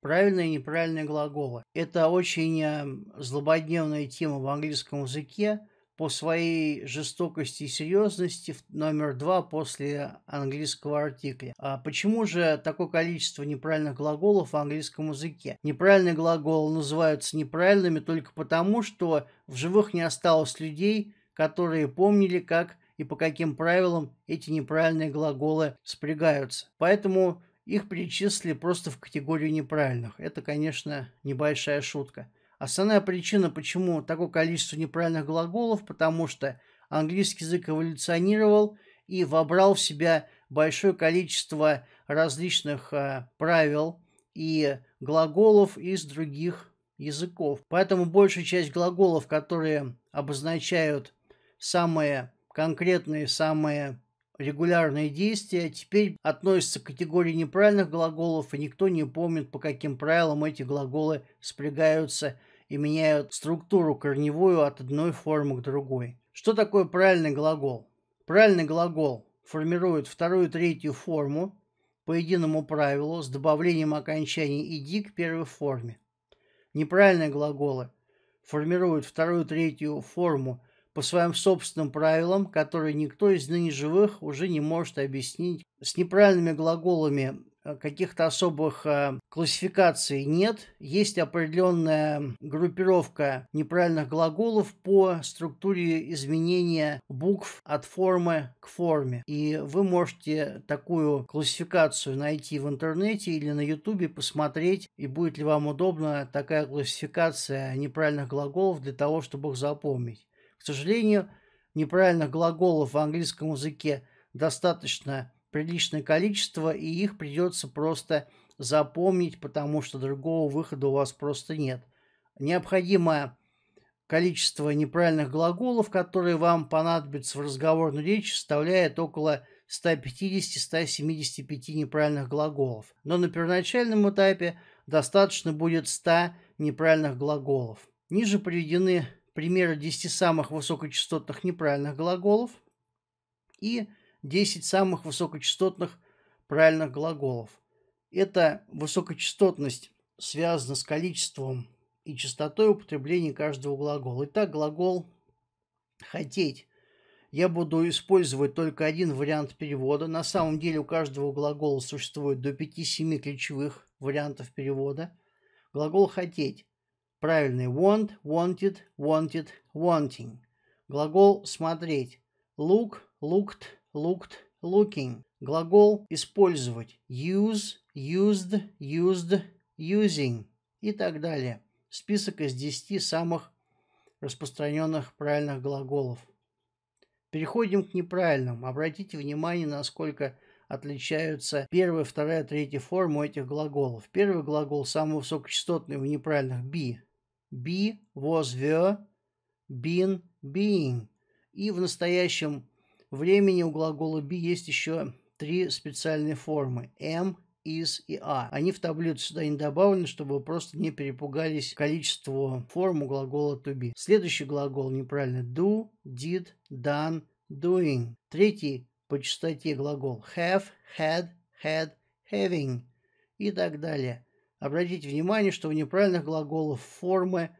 правильные и неправильные глаголы. Это очень эм, злободневная тема в английском языке по своей жестокости и серьезности номер два после английского артикля. А почему же такое количество неправильных глаголов в английском языке? Неправильные глаголы называются неправильными только потому, что в живых не осталось людей, которые помнили, как и по каким правилам эти неправильные глаголы спрягаются. Поэтому их перечислили просто в категорию неправильных. Это, конечно, небольшая шутка. Основная причина, почему такое количество неправильных глаголов, потому что английский язык эволюционировал и вобрал в себя большое количество различных э, правил и глаголов из других языков. Поэтому большая часть глаголов, которые обозначают самые конкретные, самые регулярные действия теперь относятся к категории неправильных глаголов, и никто не помнит, по каким правилам эти глаголы спрягаются и меняют структуру корневую от одной формы к другой. Что такое правильный глагол? Правильный глагол формирует вторую и третью форму по единому правилу с добавлением окончания «иди» к первой форме. Неправильные глаголы формируют вторую и третью форму по своим собственным правилам, которые никто из ныне живых уже не может объяснить. С неправильными глаголами э, каких-то особых э, классификаций нет. Есть определенная группировка неправильных глаголов по структуре изменения букв от формы к форме. И вы можете такую классификацию найти в интернете или на ютубе, посмотреть, и будет ли вам удобна такая классификация неправильных глаголов для того, чтобы их запомнить. К сожалению, неправильных глаголов в английском языке достаточно приличное количество, и их придется просто запомнить, потому что другого выхода у вас просто нет. Необходимое количество неправильных глаголов, которые вам понадобятся в разговорной речи, составляет около 150-175 неправильных глаголов. Но на первоначальном этапе достаточно будет 100 неправильных глаголов. Ниже приведены примеры 10 самых высокочастотных неправильных глаголов и 10 самых высокочастотных правильных глаголов. Эта высокочастотность связана с количеством и частотой употребления каждого глагола. Итак, глагол «хотеть». Я буду использовать только один вариант перевода. На самом деле у каждого глагола существует до 5-7 ключевых вариантов перевода. Глагол «хотеть». Правильный want, wanted, wanted, wanting. Глагол смотреть. Look, looked, looked, looking. Глагол использовать. Use, used, used, using и так далее. Список из 10 самых распространенных правильных глаголов. Переходим к неправильным. Обратите внимание, насколько отличаются первая, вторая, третья форма этих глаголов. Первый глагол самый высокочастотный в неправильных be be, was, were, been, being. И в настоящем времени у глагола be есть еще три специальные формы am, is и are. Они в таблицу сюда не добавлены, чтобы вы просто не перепугались количеству форм у глагола to be. Следующий глагол неправильно do, did, done, doing. Третий по частоте глагол have, had, had, having и так далее. Обратите внимание, что у неправильных глаголов формы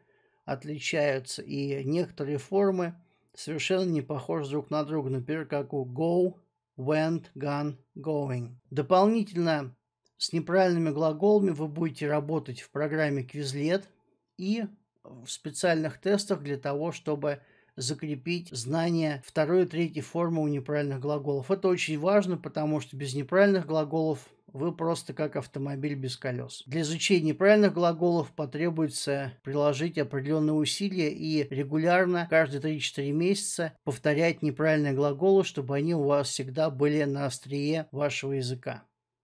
отличаются, и некоторые формы совершенно не похожи друг на друга, например, как у go, went, gone, going. Дополнительно с неправильными глаголами вы будете работать в программе Quizlet и в специальных тестах для того, чтобы закрепить знания второй и третьей формы у неправильных глаголов. Это очень важно, потому что без неправильных глаголов вы просто как автомобиль без колес. Для изучения правильных глаголов потребуется приложить определенные усилия и регулярно каждые 3-4 месяца повторять неправильные глаголы, чтобы они у вас всегда были на острие вашего языка.